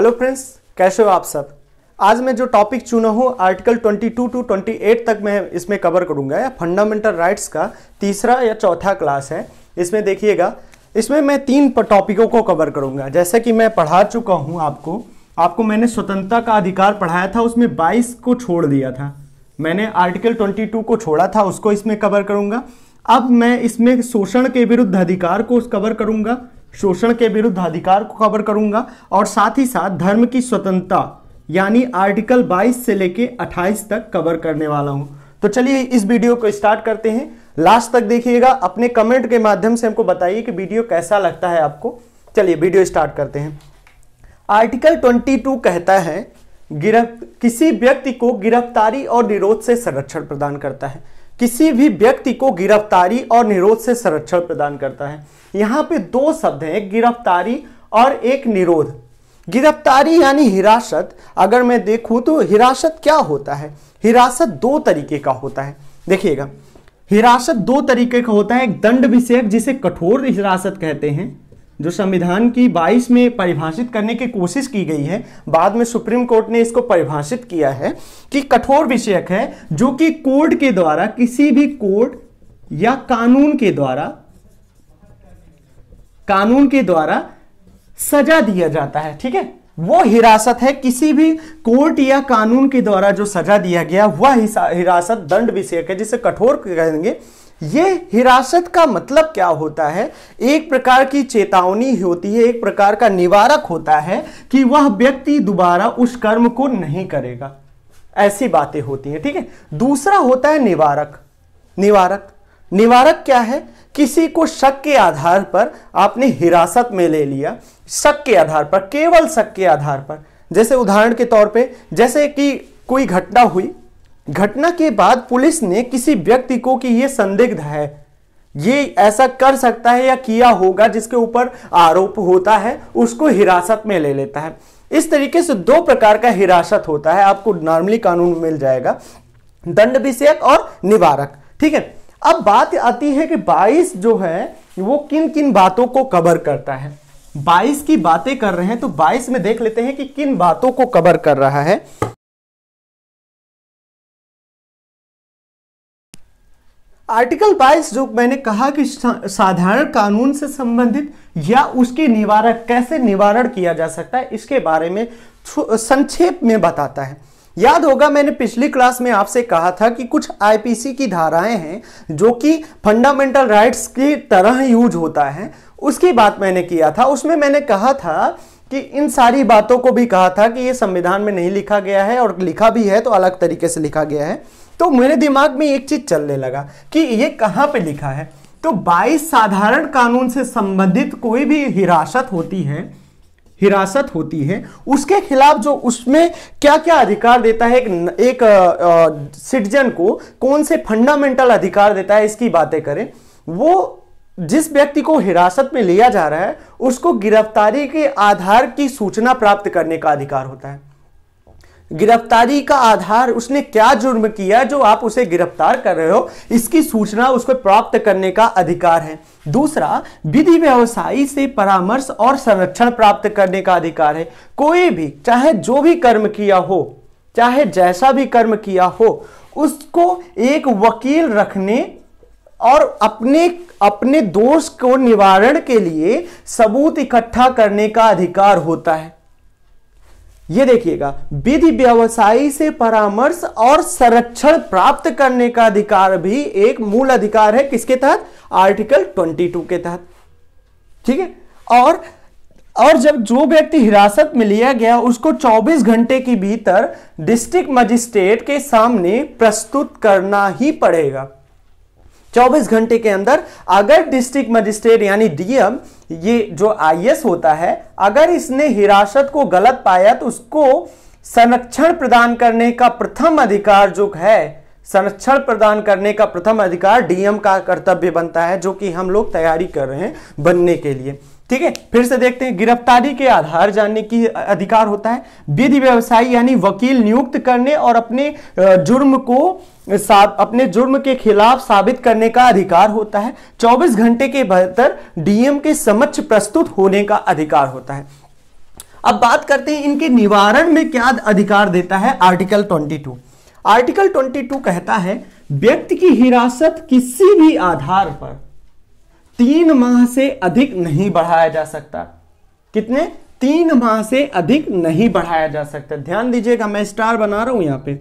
Hello friends कैसे हो आप सब आज मैं जो टॉपिक चुना हूँ आर्टिकल 22 टू 28 तक मैं इसमें कवर करूँगा या फंडामेंटल राइट्स का तीसरा या चौथा क्लास है इसमें देखिएगा इसमें मैं तीन टॉपिकों को कवर करूँगा जैसे कि मैं पढ़ा चुका हूँ आपको आपको मैंने स्वतंत्रता का अधिकार पढ़ाया था उसमें बाईस को छोड़ दिया था मैंने आर्टिकल ट्वेंटी को छोड़ा था उसको इसमें कवर करूँगा अब मैं इसमें शोषण के विरुद्ध अधिकार को कवर करूँगा शोषण के विरुद्ध अधिकार को कवर करूंगा और साथ ही साथ धर्म की स्वतंत्रता यानी आर्टिकल 22 से लेके 28 तक कवर करने वाला हूं तो चलिए इस वीडियो को स्टार्ट करते हैं लास्ट तक देखिएगा अपने कमेंट के माध्यम से हमको बताइए कि वीडियो कैसा लगता है आपको चलिए वीडियो स्टार्ट करते हैं आर्टिकल 22 कहता है गिरफ्त किसी व्यक्ति को गिरफ्तारी और निरोध से संरक्षण प्रदान करता है किसी भी व्यक्ति को गिरफ्तारी और निरोध से संरक्षण प्रदान करता है यहां पे दो शब्द हैं गिरफ्तारी और एक निरोध गिरफ्तारी यानी हिरासत अगर मैं देखूं तो हिरासत क्या होता है हिरासत दो तरीके का होता है देखिएगा हिरासत दो तरीके का होता है एक दंड विषयक जिसे कठोर हिरासत कहते हैं जो संविधान की 22 में परिभाषित करने की कोशिश की गई है बाद में सुप्रीम कोर्ट ने इसको परिभाषित किया है कि कठोर विषयक है जो कि कोर्ट के द्वारा किसी भी कोर्ट या कानून के द्वारा कानून के द्वारा सजा दिया जाता है ठीक है वो हिरासत है किसी भी कोर्ट या कानून के द्वारा जो सजा दिया गया वह हिरासत दंड विषयक है जिसे कठोर कहेंगे ये हिरासत का मतलब क्या होता है एक प्रकार की चेतावनी होती है एक प्रकार का निवारक होता है कि वह व्यक्ति दोबारा उस कर्म को नहीं करेगा ऐसी बातें होती हैं ठीक है थीके? दूसरा होता है निवारक निवारक निवारक क्या है किसी को शक के आधार पर आपने हिरासत में ले लिया शक के आधार पर केवल शक के आधार पर जैसे उदाहरण के तौर पे जैसे कि कोई घटना हुई घटना के बाद पुलिस ने किसी व्यक्ति को कि यह संदिग्ध है ये ऐसा कर सकता है या किया होगा जिसके ऊपर आरोप होता है उसको हिरासत में ले लेता है इस तरीके से दो प्रकार का हिरासत होता है आपको नॉर्मली कानून मिल जाएगा दंड विषयक और निवारक ठीक है अब बात आती है कि 22 जो है वो किन किन बातों को कवर करता है 22 की बातें कर रहे हैं तो 22 में देख लेते हैं कि किन बातों को कवर कर रहा है आर्टिकल बाईस जो मैंने कहा कि साधारण कानून से संबंधित या उसके निवारक कैसे निवारण किया जा सकता है इसके बारे में संक्षेप में बताता है याद होगा मैंने पिछली क्लास में आपसे कहा था कि कुछ आईपीसी की धाराएं हैं जो कि फंडामेंटल राइट्स की तरह यूज होता है उसकी बात मैंने किया था उसमें मैंने कहा था कि इन सारी बातों को भी कहा था कि ये संविधान में नहीं लिखा गया है और लिखा भी है तो अलग तरीके से लिखा गया है तो मेरे दिमाग में एक चीज चलने लगा कि ये कहाँ पे लिखा है तो 22 साधारण कानून से संबंधित कोई भी हिरासत होती है हिरासत होती है उसके खिलाफ जो उसमें क्या क्या अधिकार देता है एक एक सिटीजन को कौन से फंडामेंटल अधिकार देता है इसकी बातें करें वो जिस व्यक्ति को हिरासत में लिया जा रहा है उसको गिरफ्तारी के आधार की सूचना प्राप्त करने का अधिकार होता है गिरफ्तारी का आधार उसने क्या जुर्म किया जो आप उसे गिरफ्तार कर रहे हो इसकी सूचना उसको प्राप्त करने का अधिकार है दूसरा विधि व्यवसायी से परामर्श और संरक्षण प्राप्त करने का अधिकार है कोई भी चाहे जो भी कर्म किया हो चाहे जैसा भी कर्म किया हो उसको एक वकील रखने और अपने अपने दोष को निवारण के लिए सबूत इकट्ठा करने का अधिकार होता है ये देखिएगा विधि व्यवसायी से परामर्श और संरक्षण प्राप्त करने का अधिकार भी एक मूल अधिकार है किसके तहत आर्टिकल 22 के तहत ठीक है और और जब जो व्यक्ति हिरासत में लिया गया उसको 24 घंटे के भीतर डिस्ट्रिक्ट मजिस्ट्रेट के सामने प्रस्तुत करना ही पड़ेगा 24 घंटे के अंदर अगर डिस्ट्रिक्ट मजिस्ट्रेट यानी डीएम ये जो आईएएस होता है अगर इसने हिरासत को गलत पाया तो उसको संरक्षण प्रदान करने का प्रथम अधिकार जो है संरक्षण प्रदान करने का प्रथम अधिकार डीएम का कर्तव्य बनता है जो कि हम लोग तैयारी कर रहे हैं बनने के लिए ठीक है फिर से देखते हैं गिरफ्तारी के आधार जानने की अधिकार होता है विधि व्यवसायी यानी वकील नियुक्त करने और अपने जुर्म को अपने जुर्म के खिलाफ साबित करने का अधिकार होता है 24 घंटे के भीतर डीएम के समक्ष प्रस्तुत होने का अधिकार होता है अब बात करते हैं इनके निवारण में क्या अधिकार देता है आर्टिकल 22 आर्टिकल 22 कहता है व्यक्ति की हिरासत किसी भी आधार पर तीन माह से अधिक नहीं बढ़ाया जा सकता कितने तीन माह से अधिक नहीं बढ़ाया जा सकता ध्यान दीजिएगा मैं स्टार बना रहा हूं यहां पे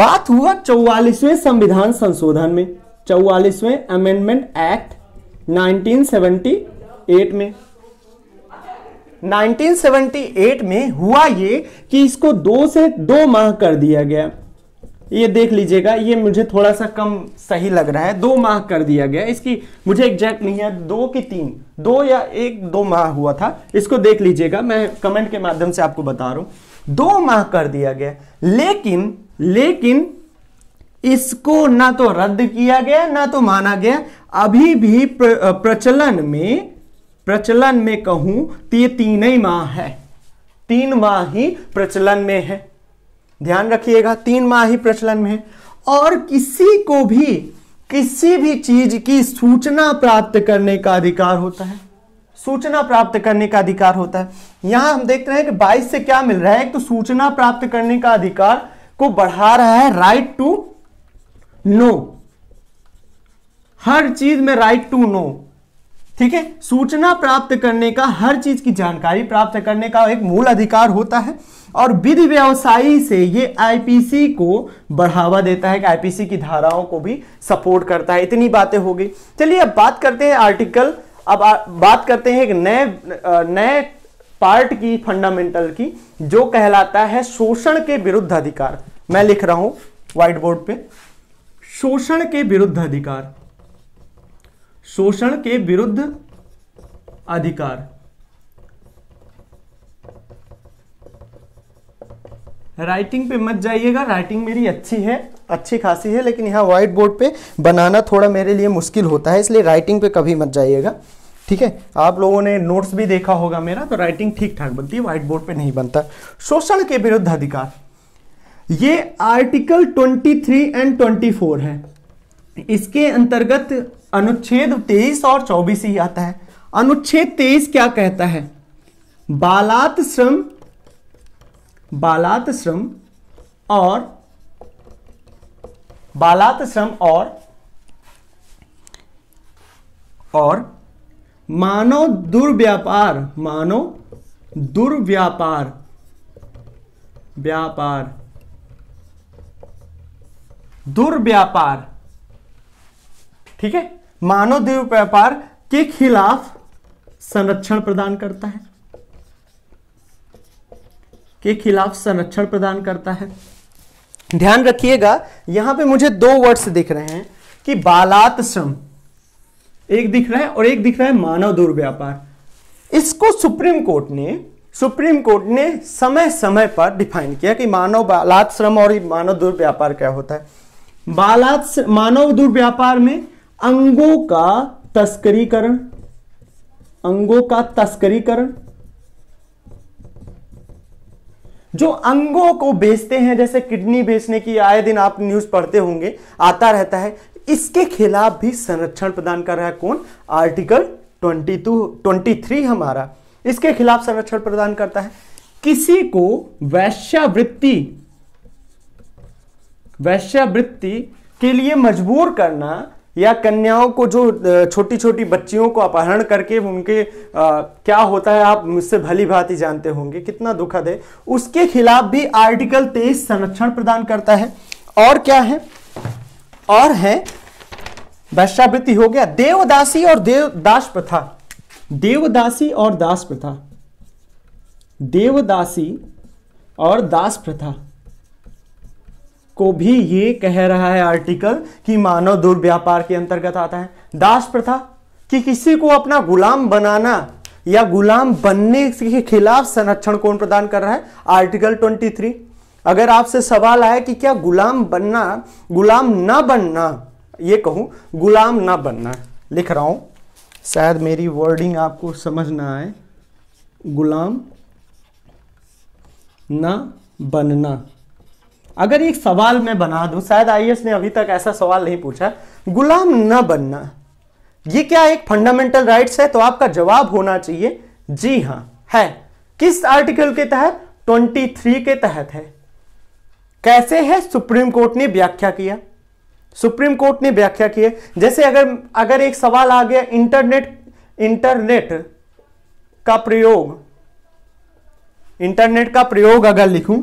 बात हुआ चौवालीसवें संविधान संशोधन में चौवालीसवें अमेंडमेंट एक्ट 1978 में 1978 में हुआ ये कि इसको दो से दो माह कर दिया गया ये देख लीजिएगा ये मुझे थोड़ा सा कम सही लग रहा है दो माह कर दिया गया इसकी मुझे एग्जैक्ट नहीं है दो की तीन दो या एक दो माह हुआ था इसको देख लीजिएगा मैं कमेंट के माध्यम से आपको बता रहा हूं दो माह कर दिया गया लेकिन लेकिन इसको ना तो रद्द किया गया ना तो माना गया अभी भी प्र, प्रचलन में प्रचलन में कहूं तो ये तीन ही माह है तीन माह ही प्रचलन में है ध्यान रखिएगा तीन माह ही प्रचलन में और किसी को भी किसी भी चीज की सूचना प्राप्त करने का अधिकार होता है सूचना प्राप्त करने का अधिकार होता है यहां हम देख रहे हैं कि 22 से क्या मिल रहा है एक तो सूचना प्राप्त करने का अधिकार को बढ़ा रहा है राइट टू नो हर चीज में राइट टू नो ठीक है सूचना प्राप्त करने का हर चीज की जानकारी प्राप्त करने का एक मूल अधिकार होता है और विधि व्यवसायी से ये आईपीसी को बढ़ावा देता है कि आईपीसी की धाराओं को भी सपोर्ट करता है इतनी बातें हो गई चलिए अब बात करते हैं आर्टिकल अब आ, बात करते हैं एक नए नए पार्ट की फंडामेंटल की जो कहलाता है शोषण के विरुद्ध अधिकार मैं लिख रहा हूं व्हाइट बोर्ड पे शोषण के विरुद्ध अधिकार शोषण के विरुद्ध अधिकार राइटिंग पे मत जाइएगा राइटिंग मेरी अच्छी है अच्छी खासी है लेकिन यहाँ व्हाइट बोर्ड पे बनाना थोड़ा मेरे लिए मुश्किल होता है इसलिए राइटिंग पे कभी मत जाइएगा ठीक है आप लोगों ने नोट्स भी देखा होगा मेरा तो राइटिंग ठीक ठाक बनती है व्हाइट बोर्ड पे नहीं बनता शोषण के विरुद्ध अधिकार ये आर्टिकल 23 एंड 24 है इसके अंतर्गत अनुच्छेद तेईस और चौबीस ही आता है अनुच्छेद तेईस क्या कहता है बालात श्रम बालात श्रम और बालात श्रम और और मानव दुर्व्यापार मानव दुर्व्यापार व्यापार दुर्व्यापार ठीक है मानव देव व्यापार के खिलाफ संरक्षण प्रदान करता है के खिलाफ संरक्षण प्रदान करता है ध्यान रखिएगा यहां पे मुझे दो वर्ड्स दिख रहे हैं कि बालात श्रम एक दिख रहा है और एक दिख रहा है मानव दुर्व्यापार इसको सुप्रीम कोर्ट ने सुप्रीम कोर्ट ने समय समय पर डिफाइन किया कि मानव बालात श्रम और मानव दुर्व्यापार क्या होता है बालात मानव दुर्व्यापार में अंगों का तस्करीकरण अंगों का तस्करीकरण जो अंगों को बेचते हैं जैसे किडनी बेचने की आए दिन आप न्यूज पढ़ते होंगे आता रहता है इसके खिलाफ भी संरक्षण प्रदान कर रहा है कौन आर्टिकल 22 23 हमारा इसके खिलाफ संरक्षण प्रदान करता है किसी को वैश्यावृत्ति वैश्यावृत्ति के लिए मजबूर करना या कन्याओं को जो छोटी छोटी बच्चियों को अपहरण करके उनके आ, क्या होता है आप मुझसे भली भांति जानते होंगे कितना दुखद है उसके खिलाफ भी आर्टिकल तेईस संरक्षण प्रदान करता है और क्या है और है भ्रष्टावृत्ति हो गया देवदासी और देवदास प्रथा देवदासी और दास प्रथा देवदासी और दास प्रथा को भी ये कह रहा है आर्टिकल कि मानव दुर्व्यापार के अंतर्गत आता है दास प्रथा कि किसी को अपना गुलाम बनाना या गुलाम बनने के खिलाफ संरक्षण कौन प्रदान कर रहा है आर्टिकल 23 अगर आपसे सवाल आए कि क्या गुलाम बनना गुलाम ना बनना ये कहूं गुलाम ना बनना लिख रहा हूं शायद मेरी वर्डिंग आपको समझ ना आए गुलाम ना बनना अगर एक सवाल मैं बना दूं शायद आई ने अभी तक ऐसा सवाल नहीं पूछा गुलाम न बनना ये क्या एक फंडामेंटल राइट्स है तो आपका जवाब होना चाहिए जी हां है किस आर्टिकल के तहत 23 के तहत है कैसे है सुप्रीम कोर्ट ने व्याख्या किया सुप्रीम कोर्ट ने व्याख्या की जैसे अगर अगर एक सवाल आ गया इंटरनेट इंटरनेट का प्रयोग इंटरनेट का प्रयोग अगर लिखूं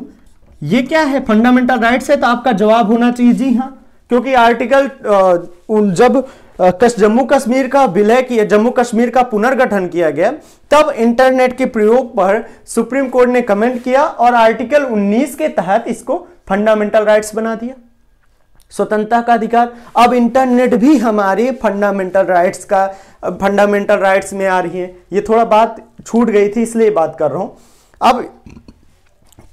ये क्या है फंडामेंटल राइट्स है तो आपका जवाब होना चाहिए जी हाँ क्योंकि आर्टिकल जब जम्मू कश्मीर का विलय किया जम्मू कश्मीर का पुनर्गठन किया गया तब इंटरनेट के प्रयोग पर सुप्रीम कोर्ट ने कमेंट किया और आर्टिकल 19 के तहत इसको फंडामेंटल राइट्स बना दिया स्वतंत्रता का अधिकार अब इंटरनेट भी हमारे फंडामेंटल राइट्स का फंडामेंटल राइट्स में आ रही है ये थोड़ा बात छूट गई थी इसलिए बात कर रहा हूं अब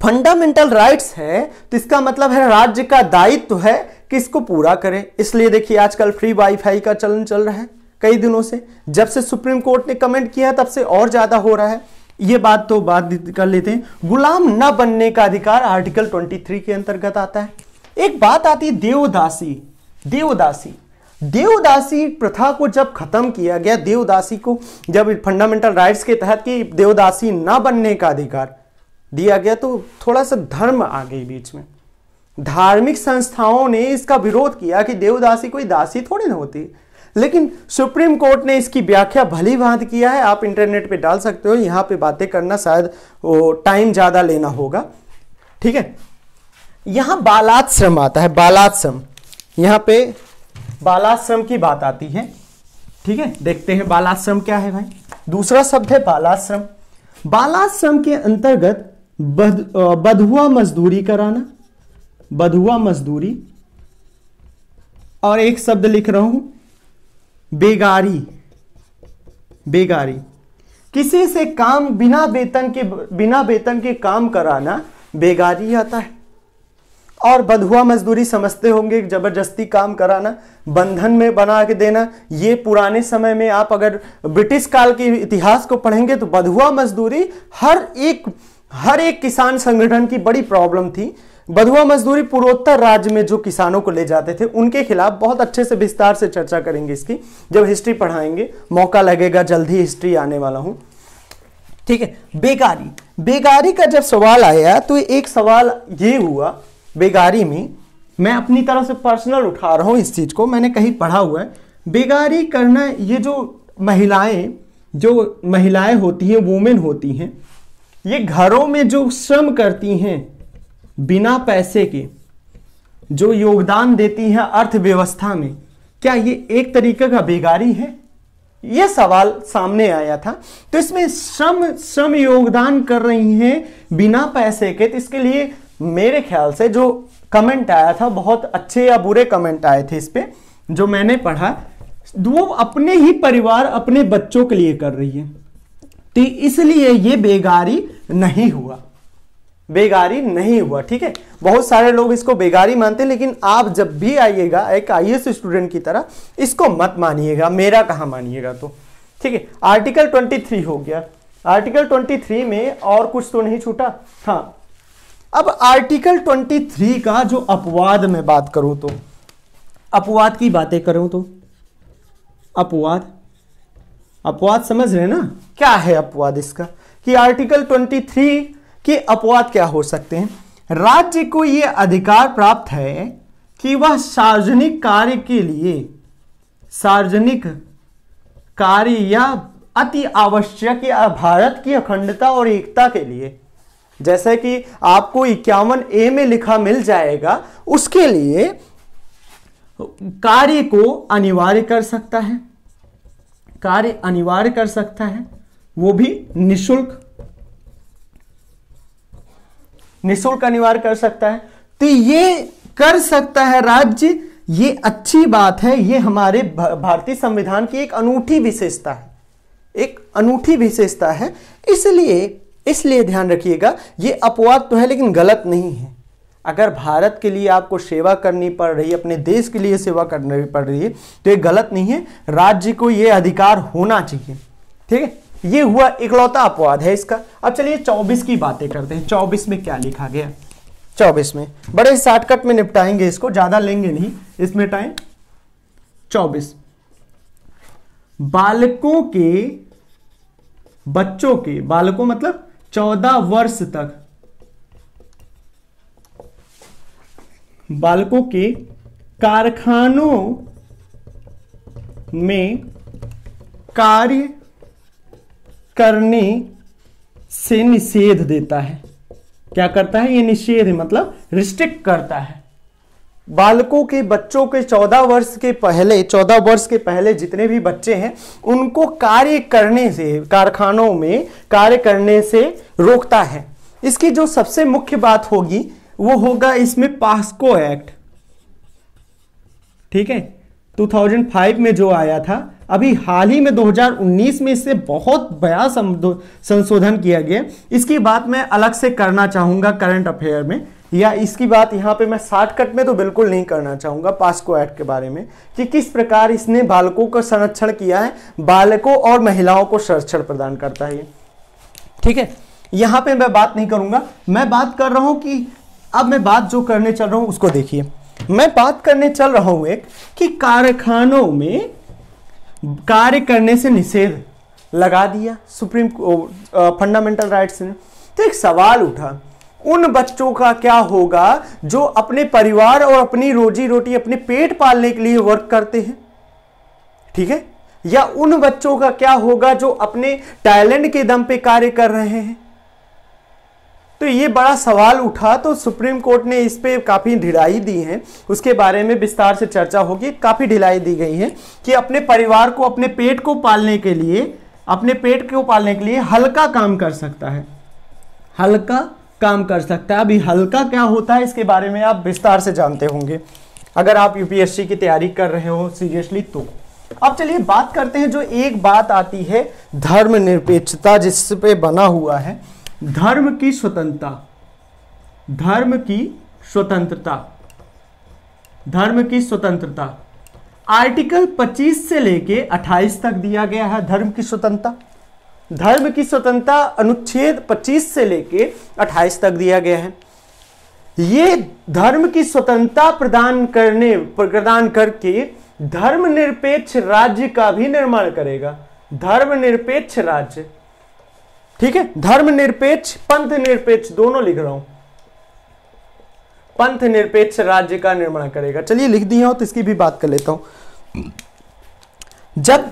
फंडामेंटल राइट्स है तो इसका मतलब है राज्य का दायित्व है कि इसको पूरा करें इसलिए देखिए आजकल फ्री वाईफाई का चलन चल रहा है कई दिनों से जब से सुप्रीम कोर्ट ने कमेंट किया है तब से और ज़्यादा हो रहा है ये बात तो बात कर लेते हैं गुलाम न बनने का अधिकार आर्टिकल 23 के अंतर्गत आता है एक बात आती है देवदासी देवदासी देवदासी प्रथा को जब खत्म किया गया देवदासी को जब फंडामेंटल राइट्स के तहत कि देवदासी ना बनने का अधिकार दिया गया तो थोड़ा सा धर्म आ गई बीच में धार्मिक संस्थाओं ने इसका विरोध किया कि देवदासी कोई दासी थोड़ी ना होती लेकिन सुप्रीम कोर्ट ने इसकी व्याख्या भली भांत किया है आप इंटरनेट पे डाल सकते हो यहां पे बातें करना शायद टाइम ज़्यादा लेना होगा ठीक है यहां बालाश्रम आता है बालाश्रम यहाँ पे बालाश्रम की बात आती है ठीक है देखते हैं बालाश्रम क्या है भाई दूसरा शब्द है बालाश्रम बालाश्रम के अंतर्गत बद, बधुआ मजदूरी कराना बधुआ मजदूरी और एक शब्द लिख रहा हूं बेगारी बेगारी किसी से काम बिना वेतन के बिना वेतन के काम कराना बेगारी आता है और बधुआ मजदूरी समझते होंगे जबरदस्ती काम कराना बंधन में बना के देना ये पुराने समय में आप अगर ब्रिटिश काल के इतिहास को पढ़ेंगे तो बधुआ मजदूरी हर एक हर एक किसान संगठन की बड़ी प्रॉब्लम थी बधुआ मजदूरी पूर्वोत्तर राज्य में जो किसानों को ले जाते थे उनके खिलाफ बहुत अच्छे से विस्तार से चर्चा करेंगे इसकी जब हिस्ट्री पढ़ाएंगे मौका लगेगा जल्द ही हिस्ट्री आने वाला हूं ठीक है बेकारी बेकारी का जब सवाल आया तो एक सवाल ये हुआ बेकारी में मैं अपनी तरह से पर्सनल उठा रहा हूँ इस चीज़ को मैंने कहीं पढ़ा हुआ है बेकारी करना ये जो महिलाएं जो महिलाएं होती हैं वुमेन होती हैं ये घरों में जो श्रम करती हैं बिना पैसे के जो योगदान देती हैं अर्थव्यवस्था में क्या ये एक तरीके का बेगारी है ये सवाल सामने आया था तो इसमें श्रम श्रम योगदान कर रही हैं बिना पैसे के तो इसके लिए मेरे ख्याल से जो कमेंट आया था बहुत अच्छे या बुरे कमेंट आए थे इस पर जो मैंने पढ़ा वो अपने ही परिवार अपने बच्चों के लिए कर रही है तो इसलिए ये बेगारी नहीं हुआ बेगारी नहीं हुआ ठीक है बहुत सारे लोग इसको बेगारी मानते हैं लेकिन आप जब भी आइएगा एक आई स्टूडेंट की तरह इसको मत मानिएगा मेरा कहा मानिएगा तो ठीक है आर्टिकल 23 हो गया आर्टिकल 23 में और कुछ तो नहीं छूटा हाँ अब आर्टिकल 23 का जो अपवाद में बात करूं तो अपवाद की बातें करूं तो अपवाद अपवाद समझ रहे ना क्या है अपवाद इसका कि आर्टिकल 23 के अपवाद क्या हो सकते हैं राज्य को यह अधिकार प्राप्त है कि वह सार्वजनिक कार्य के लिए सार्वजनिक कार्य या अति आवश्यक या भारत की अखंडता और एकता के लिए जैसे कि आपको इक्यावन ए में लिखा मिल जाएगा उसके लिए कार्य को अनिवार्य कर सकता है कार्य अनिवार्य कर सकता है वो भी निशुल्क निशुल्क अनिवार्य कर सकता है तो ये कर सकता है राज्य ये अच्छी बात है ये हमारे भारतीय संविधान की एक अनूठी विशेषता है एक अनूठी विशेषता है इसलिए इसलिए ध्यान रखिएगा ये अपवाद तो है लेकिन गलत नहीं है अगर भारत के लिए आपको सेवा करनी पड़ रही है अपने देश के लिए सेवा करनी पड़ रही है तो ये गलत नहीं है राज्य को ये अधिकार होना चाहिए ठीक है ये हुआ इकलौता अपवाद है इसका अब चलिए चौबीस की बातें करते हैं चौबीस में क्या लिखा गया चौबीस में बड़े शॉर्टकट में निपटाएंगे इसको ज्यादा लेंगे नहीं इसमें टाइम चौबीस बालकों के बच्चों के बालकों मतलब चौदह वर्ष तक बालकों के कारखानों में कार्य करने से निषेध देता है क्या करता है ये निषेध मतलब रिस्ट्रिक्ट करता है बालकों के बच्चों के चौदह वर्ष के पहले चौदह वर्ष के पहले जितने भी बच्चे हैं उनको कार्य करने से कारखानों में कार्य करने से रोकता है इसकी जो सबसे मुख्य बात होगी वो होगा इसमें पास्को एक्ट ठीक है 2005 में जो आया था अभी हाल ही में 2019 में इससे बहुत बड़ा संशोधन किया गया इसकी बात मैं अलग से करना चाहूंगा करंट अफेयर में या इसकी बात यहाँ पे मैं शॉर्टकट में तो बिल्कुल नहीं करना चाहूंगा पास्को एक्ट के बारे में कि किस प्रकार इसने बालकों का संरक्षण किया है बालकों और महिलाओं को संरक्षण प्रदान करता है ठीक है यहां पे मैं बात नहीं करूंगा मैं बात कर रहा हूं कि अब मैं बात जो करने चल रहा हूं उसको देखिए मैं बात करने चल रहा हूं एक कि कारखानों में कार्य करने से निषेध लगा दिया सुप्रीम फंडामेंटल राइट्स ने तो एक सवाल उठा उन बच्चों का क्या होगा जो अपने परिवार और अपनी रोजी रोटी अपने पेट पालने के लिए वर्क करते हैं ठीक है या उन बच्चों का क्या होगा जो अपने टैलेंट के दम पे कार्य कर रहे हैं तो ये बड़ा सवाल उठा तो सुप्रीम कोर्ट ने इस पर काफ़ी ढिलाई दी है उसके बारे में विस्तार से चर्चा होगी काफ़ी ढिलाई दी गई है कि अपने परिवार को अपने पेट को पालने के लिए अपने पेट को पालने के लिए हल्का काम कर सकता है हल्का काम कर सकता है अभी हल्का क्या होता है इसके बारे में आप विस्तार से जानते होंगे अगर आप यूपीएससी की तैयारी कर रहे हो सीरियसली तो अब चलिए बात करते हैं जो एक बात आती है धर्मनिरपेक्षता जिस पे बना हुआ है धर्म की स्वतंत्रता धर्म की स्वतंत्रता धर्म की स्वतंत्रता आर्टिकल 25 से लेके 28 तक दिया गया है धर्म की स्वतंत्रता धर्म की स्वतंत्रता अनुच्छेद 25 से लेके 28 तक दिया गया है ये धर्म की स्वतंत्रता प्रदान करने प्रदान करके धर्मनिरपेक्ष राज्य का भी निर्माण करेगा धर्मनिरपेक्ष राज्य ठीक है धर्म निरपेक्ष पंथ निरपेक्ष दोनों लिख रहा हूं पंथ निरपेक्ष राज्य का निर्माण करेगा चलिए लिख दिया हो तो इसकी भी बात कर लेता हूं जब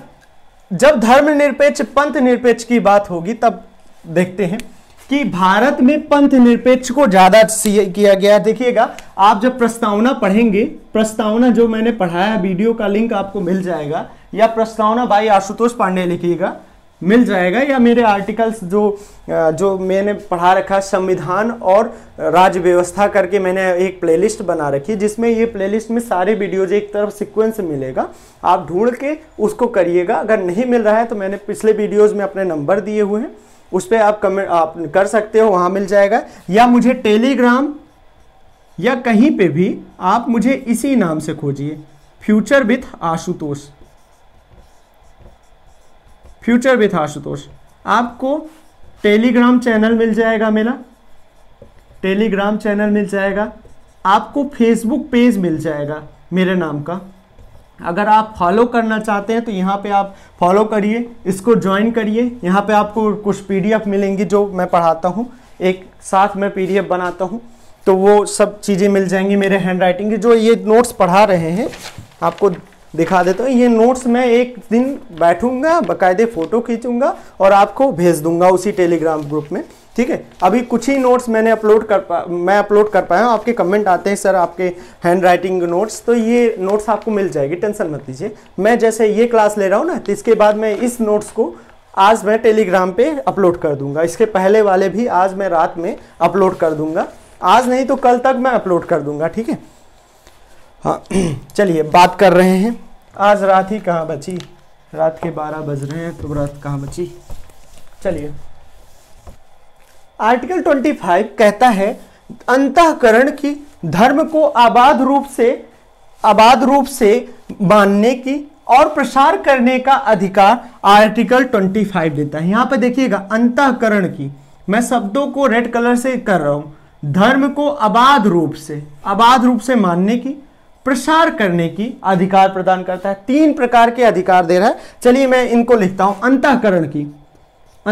जब धर्म निरपेक्ष पंथ निरपेक्ष की बात होगी तब देखते हैं कि भारत में पंथ निरपेक्ष को ज्यादा किया गया देखिएगा आप जब प्रस्तावना पढ़ेंगे प्रस्तावना जो मैंने पढ़ाया वीडियो का लिंक आपको मिल जाएगा या प्रस्तावना भाई आशुतोष पांडे लिखिएगा मिल जाएगा या मेरे आर्टिकल्स जो जो मैंने पढ़ा रखा संविधान और राज्य व्यवस्था करके मैंने एक प्लेलिस्ट बना रखी है जिसमें ये प्लेलिस्ट में सारे वीडियोज एक तरफ सीक्वेंस मिलेगा आप ढूंढ के उसको करिएगा अगर नहीं मिल रहा है तो मैंने पिछले वीडियोज़ में अपने नंबर दिए हुए हैं उस पर आप कमेंट आप कर सकते हो वहाँ मिल जाएगा या मुझे टेलीग्राम या कहीं पर भी आप मुझे इसी नाम से खोजिए future with Ashutosh future with Ashutosh आपको टेलीग्राम चैनल मिल जाएगा मेरा टेलीग्राम चैनल मिल जाएगा आपको फेसबुक पेज मिल जाएगा मेरे नाम का अगर आप फॉलो करना चाहते हैं तो यहाँ पे आप फॉलो करिए इसको ज्वाइन करिए यहाँ पे आपको कुछ पीडीएफ मिलेंगी जो मैं पढ़ाता हूँ एक साथ में पीडीएफ बनाता हूँ तो वो सब चीज़ें मिल जाएंगी मेरे हैंड राइटिंग की जो ये नोट्स पढ़ा रहे हैं आपको दिखा देता हूँ ये नोट्स मैं एक दिन बैठूंगा बाकायदे फ़ोटो खींचूंगा और आपको भेज दूंगा उसी टेलीग्राम ग्रुप में ठीक है अभी कुछ ही नोट्स मैंने अपलोड कर पा मैं अपलोड कर पाया हूँ आपके कमेंट आते हैं सर आपके हैंड राइटिंग नोट्स तो ये नोट्स आपको मिल जाएगी टेंशन मत लीजिए मैं जैसे ये क्लास ले रहा हूँ ना तो इसके बाद मैं इस नोट्स को आज मैं टेलीग्राम पे अपलोड कर दूंगा इसके पहले वाले भी आज मैं रात में अपलोड कर दूंगा आज नहीं तो कल तक मैं अपलोड कर दूंगा ठीक है हाँ चलिए बात कर रहे हैं आज रात ही कहाँ बची रात के बारह बज रहे हैं तो रात कहाँ बची चलिए आर्टिकल 25 कहता है अंतकरण की धर्म को आबाद रूप से आबाद रूप से मानने की और प्रसार करने का अधिकार आर्टिकल 25 देता है यहाँ पर देखिएगा अंतकरण की मैं शब्दों को रेड कलर से कर रहा हूँ धर्म को आबाद रूप से आबाद रूप से मानने की प्रसार करने की अधिकार प्रदान करता है तीन प्रकार के अधिकार दे रहा है चलिए मैं इनको लिखता हूं अंतकरण की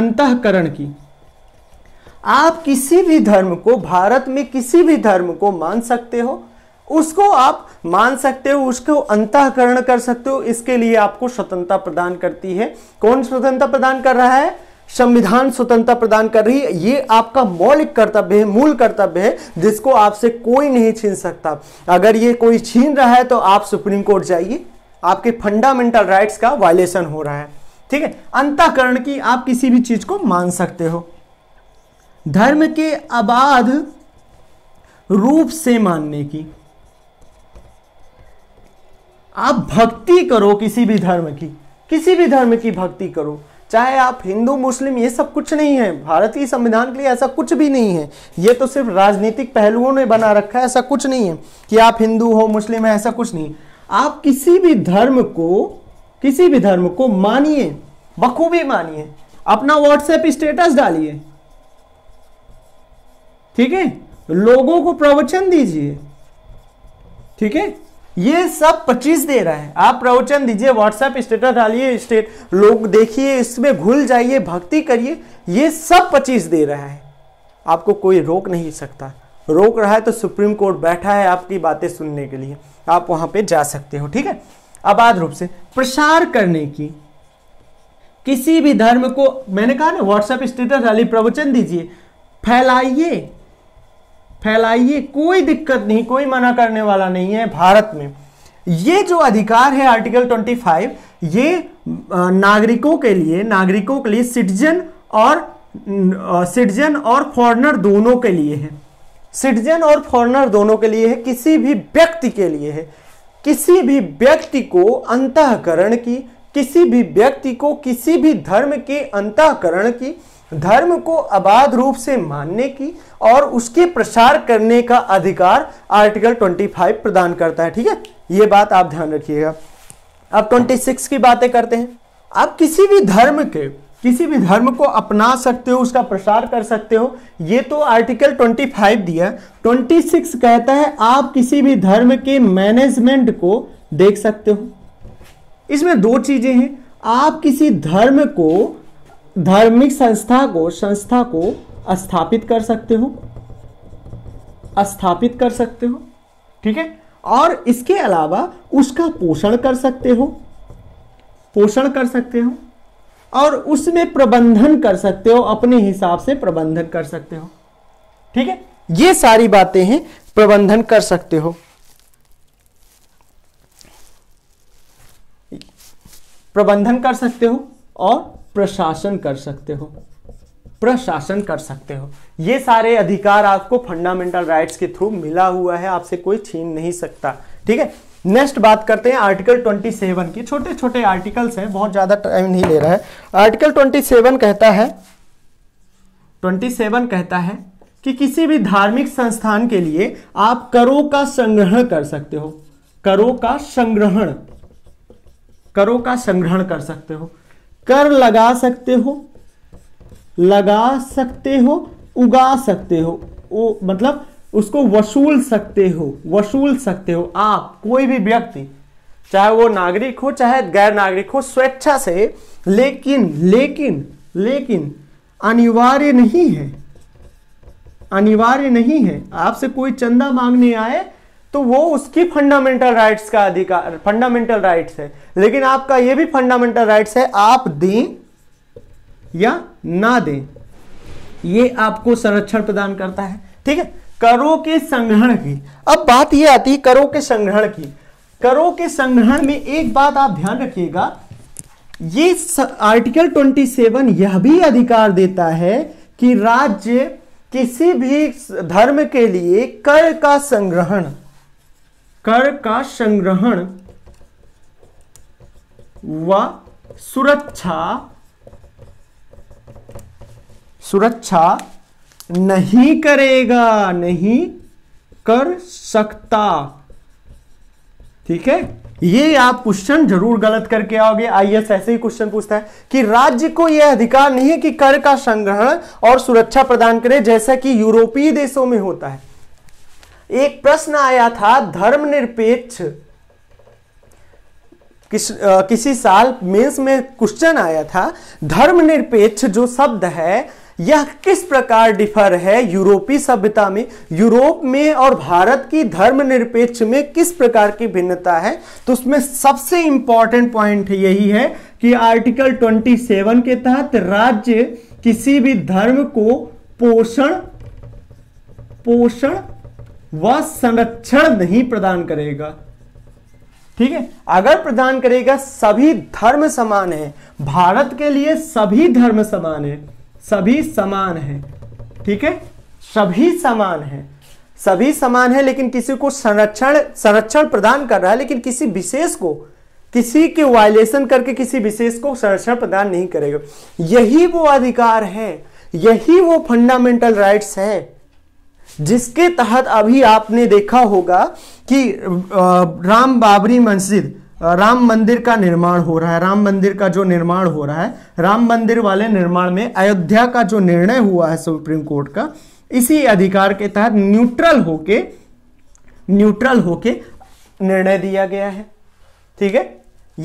अंतकरण की आप किसी भी धर्म को भारत में किसी भी धर्म को मान सकते हो उसको आप मान सकते हो उसको अंतकरण कर सकते हो इसके लिए आपको स्वतंत्रता प्रदान करती है कौन स्वतंत्रता प्रदान कर रहा है संविधान स्वतंत्रता प्रदान कर रही है ये आपका मौलिक कर्तव्य है मूल कर्तव्य है जिसको आपसे कोई नहीं छीन सकता अगर ये कोई छीन रहा है तो आप सुप्रीम कोर्ट जाइए आपके फंडामेंटल राइट्स का वायलेशन हो रहा है ठीक है अंतकरण की आप किसी भी चीज को मान सकते हो धर्म के अबाध रूप से मानने की आप भक्ति करो किसी भी धर्म की किसी भी धर्म की भक्ति करो चाहे आप हिंदू मुस्लिम ये सब कुछ नहीं है भारतीय संविधान के लिए ऐसा कुछ भी नहीं है ये तो सिर्फ राजनीतिक पहलुओं ने बना रखा है ऐसा कुछ नहीं है कि आप हिंदू हो मुस्लिम है ऐसा कुछ नहीं आप किसी भी धर्म को किसी भी धर्म को मानिए बखूबी मानिए अपना व्हाट्सएप स्टेटस डालिए ठीक है लोगों को प्रवचन दीजिए ठीक है ये सब पच्चीस दे रहा है आप प्रवचन दीजिए व्हाट्सएप स्टेटस डालिए स्टेट लोग देखिए इसमें घुल जाइए भक्ति करिए ये सब पच्चीस दे रहा है आपको कोई रोक नहीं सकता रोक रहा है तो सुप्रीम कोर्ट बैठा है आपकी बातें सुनने के लिए आप वहां पे जा सकते हो ठीक है आबाद रूप से प्रसार करने की किसी भी धर्म को मैंने कहा ना व्हाट्सएप स्टेटस डाली प्रवचन दीजिए फैलाइए फैलाइए कोई दिक्कत नहीं कोई मना करने वाला नहीं है भारत में ये जो अधिकार है आर्टिकल 25 ये नागरिकों के लिए नागरिकों के लिए सिटीजन और सिटीजन और फॉरनर दोनों के लिए है सिटीजन और फॉरनर दोनों के लिए है किसी भी व्यक्ति के लिए है किसी भी व्यक्ति को अंतकरण की किसी भी व्यक्ति को किसी भी धर्म के अंतकरण की धर्म को अबाध रूप से मानने की और उसके प्रसार करने का अधिकार आर्टिकल 25 प्रदान करता है ठीक है ये बात आप ध्यान रखिएगा अब 26 की बातें करते हैं आप किसी भी धर्म के किसी भी धर्म को अपना सकते हो उसका प्रसार कर सकते हो ये तो आर्टिकल 25 दिया 26 कहता है आप किसी भी धर्म के मैनेजमेंट को देख सकते हो इसमें दो चीजें हैं आप किसी धर्म को धार्मिक संस्था को संस्था को स्थापित कर सकते हो स्थापित कर सकते हो ठीक है और इसके अलावा उसका पोषण कर सकते हो पोषण कर सकते हो और उसमें प्रबंधन कर सकते हो अपने हिसाब से प्रबंधन कर सकते हो ठीक है ये सारी बातें हैं प्रबंधन कर सकते हो प्रबंधन कर सकते हो और प्रशासन कर सकते हो प्रशासन कर सकते हो ये सारे अधिकार आपको फंडामेंटल राइट्स के थ्रू मिला हुआ है आपसे कोई छीन नहीं सकता ठीक है नेक्स्ट बात करते हैं आर्टिकल 27 की छोटे छोटे आर्टिकल्स हैं बहुत ज़्यादा टाइम नहीं ले रहा है आर्टिकल 27 कहता है 27 कहता है कि किसी भी धार्मिक संस्थान के लिए आप करों का संग्रहण कर सकते हो करों का संग्रहण करों का संग्रहण कर सकते हो कर लगा सकते हो लगा सकते हो उगा सकते हो वो मतलब उसको वसूल सकते हो वसूल सकते हो आप कोई भी व्यक्ति चाहे वो नागरिक हो चाहे गैर नागरिक हो स्वेच्छा से लेकिन लेकिन लेकिन अनिवार्य नहीं है अनिवार्य नहीं है आपसे कोई चंदा मांगने आए तो वो उसकी फंडामेंटल राइट्स का अधिकार फंडामेंटल राइट्स है लेकिन आपका ये भी फंडामेंटल राइट्स है आप दें या ना दें ये आपको संरक्षण प्रदान करता है ठीक है करों के संग्रहण की अब बात ये आती है करों के संग्रहण की करों के संग्रहण में एक बात आप ध्यान रखिएगा ये आर्टिकल 27 यह भी अधिकार देता है कि राज्य किसी भी धर्म के लिए कर का संग्रहण कर का संग्रहण व सुरक्षा सुरक्षा नहीं करेगा नहीं कर सकता ठीक है ये आप क्वेश्चन जरूर गलत करके आओगे आईएएस ऐसे ही क्वेश्चन पूछता है कि राज्य को यह अधिकार नहीं है कि कर का संग्रहण और सुरक्षा प्रदान करे जैसा कि यूरोपीय देशों में होता है एक प्रश्न आया था धर्मनिरपेक्ष किस, आ, किसी साल मेंस में क्वेश्चन आया था धर्मनिरपेक्ष जो शब्द है यह किस प्रकार डिफर है यूरोपीय सभ्यता में यूरोप में और भारत की धर्मनिरपेक्ष में किस प्रकार की भिन्नता है तो उसमें सबसे इंपॉर्टेंट पॉइंट यही है कि आर्टिकल 27 के तहत राज्य किसी भी धर्म को पोषण पोषण वह संरक्षण नहीं प्रदान करेगा ठीक है अगर प्रदान करेगा सभी धर्म समान है भारत के लिए सभी धर्म समान है सभी समान है ठीक है सभी समान है सभी समान है लेकिन किसी को संरक्षण संरक्षण प्रदान कर रहा है लेकिन किसी विशेष को किसी के वायलेशन करके किसी विशेष को संरक्षण प्रदान नहीं करेगा यही वो अधिकार है यही वो फंडामेंटल राइट्स है जिसके तहत अभी आपने देखा होगा कि राम बाबरी मस्जिद राम मंदिर का निर्माण हो रहा है राम मंदिर का जो निर्माण हो रहा है राम मंदिर वाले निर्माण में अयोध्या का जो निर्णय हुआ है सुप्रीम कोर्ट का इसी अधिकार के तहत न्यूट्रल होके न्यूट्रल होके निर्णय दिया गया है ठीक है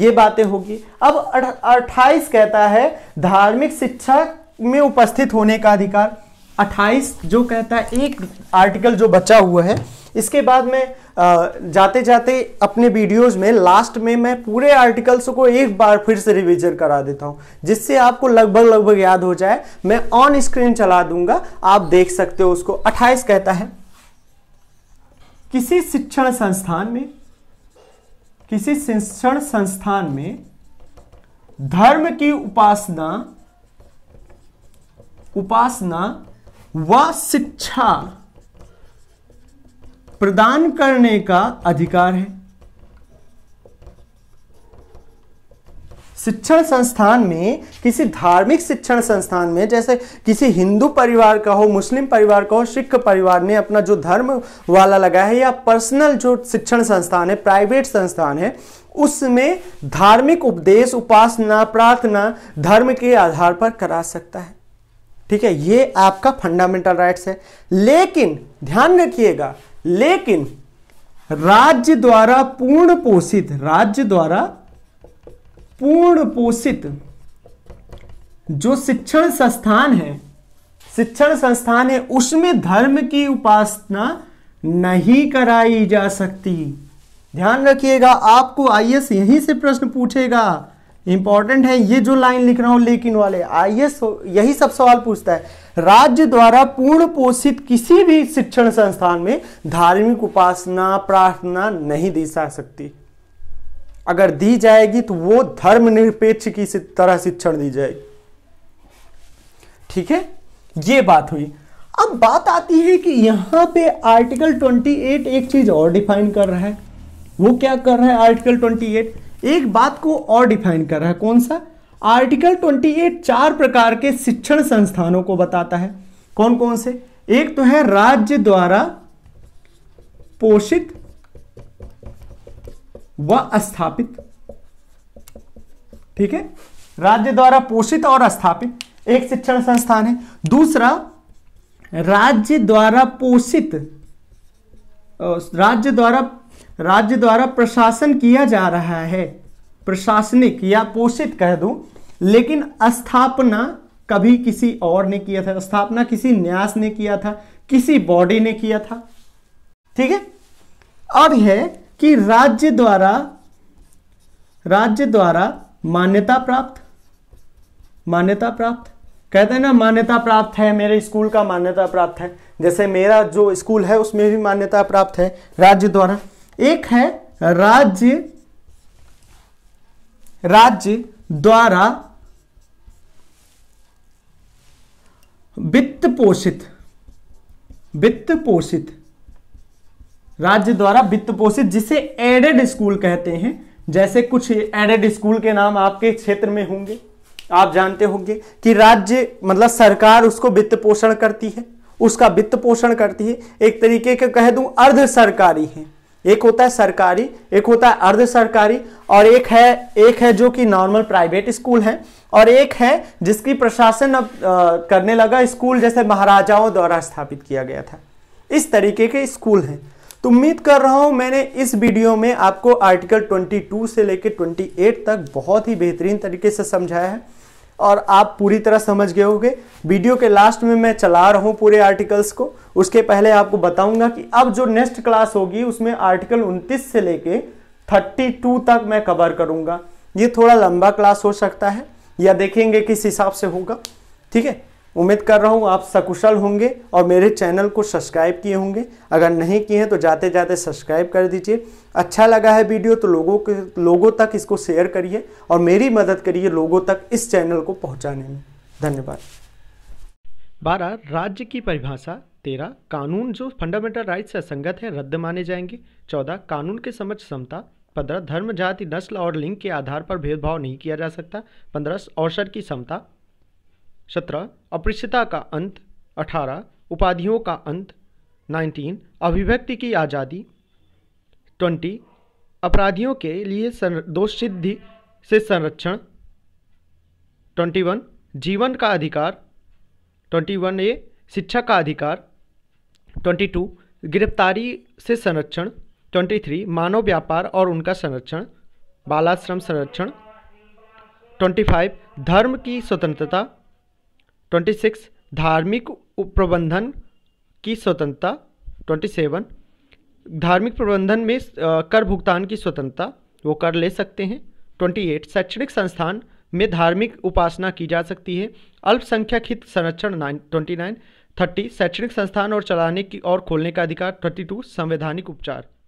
ये बातें होगी अब अट्ठाईस कहता है धार्मिक शिक्षा में उपस्थित होने का अधिकार अट्ठाईस जो कहता है एक आर्टिकल जो बचा हुआ है इसके बाद में जाते जाते अपने वीडियोस में लास्ट में मैं पूरे आर्टिकल्स को एक बार फिर से रिविजन करा देता हूँ जिससे आपको लगभग लगभग याद हो जाए मैं ऑन स्क्रीन चला दूंगा आप देख सकते हो उसको 28 कहता है किसी शिक्षण संस्थान में किसी शिक्षण संस्थान में धर्म की उपासना उपासना व शिक्षा प्रदान करने का अधिकार है शिक्षण संस्थान में किसी धार्मिक शिक्षण संस्थान में जैसे किसी हिंदू परिवार का हो मुस्लिम परिवार का हो सिख परिवार ने अपना जो धर्म वाला लगा है या पर्सनल जो शिक्षण संस्थान है प्राइवेट संस्थान है उसमें धार्मिक उपदेश उपासना प्रार्थना धर्म के आधार पर करा सकता है ठीक है ये आपका फंडामेंटल राइट्स है लेकिन ध्यान रखिएगा लेकिन राज्य द्वारा पूर्ण पोषित राज्य द्वारा पूर्ण पोषित जो शिक्षण संस्थान है शिक्षण संस्थान है उसमें धर्म की उपासना नहीं कराई जा सकती ध्यान रखिएगा आपको आईएस यहीं से प्रश्न पूछेगा इंपॉर्टेंट है ये जो लाइन लिख रहा हूं लेकिन वाले आइए यही सब सवाल पूछता है राज्य द्वारा पूर्ण पोषित किसी भी शिक्षण संस्थान में धार्मिक उपासना प्रार्थना नहीं दी जा सकती अगर दी जाएगी तो वो धर्मनिरपेक्ष की तरह शिक्षण दी जाएगी ठीक है ये बात हुई अब बात आती है कि यहां पे आर्टिकल 28 एक चीज और डिफाइन कर रहा है वो क्या कर रहा है आर्टिकल 28 एक बात को और डिफाइन कर रहा है कौन सा आर्टिकल 28 चार प्रकार के शिक्षण संस्थानों को बताता है कौन कौन से एक तो है राज्य द्वारा पोषित व स्थापित ठीक है राज्य द्वारा पोषित और स्थापित एक शिक्षण संस्थान है दूसरा राज्य द्वारा पोषित राज्य द्वारा राज्य द्वारा प्रशासन किया जा रहा है प्रशासनिक या पोषित कह दूं लेकिन स्थापना कभी किसी और ने किया था स्थापना किसी न्यास ने किया था किसी बॉडी ने किया था ठीक है अब है कि राज्य द्वारा राज्य द्वारा मान्यता प्राप्त मान्यता प्राप्त कहते हैं ना मान्यता प्राप्त है मेरे स्कूल का मान्यता प्राप्त है जैसे मेरा जो स्कूल है उसमें भी मान्यता प्राप्त है राज्य द्वारा एक है राज्य राज्य द्वारा वित्त पोषित वित्त पोषित राज्य द्वारा वित्त पोषित जिसे एडेड स्कूल कहते हैं जैसे कुछ एडेड स्कूल के नाम आपके क्षेत्र में होंगे आप जानते होंगे कि राज्य मतलब सरकार उसको वित्त पोषण करती है उसका वित्त पोषण करती है एक तरीके का कह दूं अर्ध सरकारी है एक होता है सरकारी एक होता है अर्ध सरकारी और एक है एक है जो कि नॉर्मल प्राइवेट स्कूल है और एक है जिसकी प्रशासन अब आ, करने लगा स्कूल जैसे महाराजाओं द्वारा स्थापित किया गया था इस तरीके के स्कूल हैं तो उम्मीद कर रहा हूं मैंने इस वीडियो में आपको आर्टिकल 22 से लेकर 28 तक बहुत ही बेहतरीन तरीके से समझाया है और आप पूरी तरह समझ गए होंगे वीडियो के लास्ट में मैं चला रहा हूँ पूरे आर्टिकल्स को उसके पहले आपको बताऊंगा कि अब जो नेक्स्ट क्लास होगी उसमें आर्टिकल 29 से लेके 32 तक मैं कवर करूंगा ये थोड़ा लंबा क्लास हो सकता है या देखेंगे किस हिसाब से होगा ठीक है उम्मीद कर रहा हूँ आप सकुशल होंगे और मेरे चैनल को सब्सक्राइब किए होंगे अगर नहीं किए हैं तो जाते जाते सब्सक्राइब कर दीजिए अच्छा लगा है वीडियो तो लोगों के लोगों तक इसको शेयर करिए और मेरी मदद करिए लोगों तक इस चैनल को पहुँचाने में धन्यवाद बारह राज्य की परिभाषा तेरह कानून जो फंडामेंटल राइट से असंगत हैं रद्द माने जाएंगे चौदह कानून के समझ क्षमता पंद्रह धर्म जाति नस्ल और लिंग के आधार पर भेदभाव नहीं किया जा सकता पंद्रह अवसर की क्षमता सत्रह अपृश्यता का अंत अठारह उपाधियों का अंत नाइनटीन अभिव्यक्ति की आज़ादी ट्वेंटी अपराधियों के लिए दोष सिद्धि से संरक्षण ट्वेंटी वन जीवन का अधिकार ट्वेंटी वन ए शिक्षा का अधिकार ट्वेंटी टू गिरफ्तारी से संरक्षण ट्वेंटी थ्री मानव व्यापार और उनका संरक्षण बालाश्रम संरक्षण ट्वेंटी फाइव धर्म की स्वतंत्रता ट्वेंटी सिक्स धार्मिक प्रबंधन की स्वतंत्रता ट्वेंटी सेवन धार्मिक प्रबंधन में कर भुगतान की स्वतंत्रता वो कर ले सकते हैं ट्वेंटी एट शैक्षणिक संस्थान में धार्मिक उपासना की जा सकती है अल्पसंख्यक हित संरक्षण नाइन ट्वेंटी नाइन थर्टी शैक्षणिक संस्थान और चलाने की और खोलने का अधिकार थर्टी टू संवैधानिक उपचार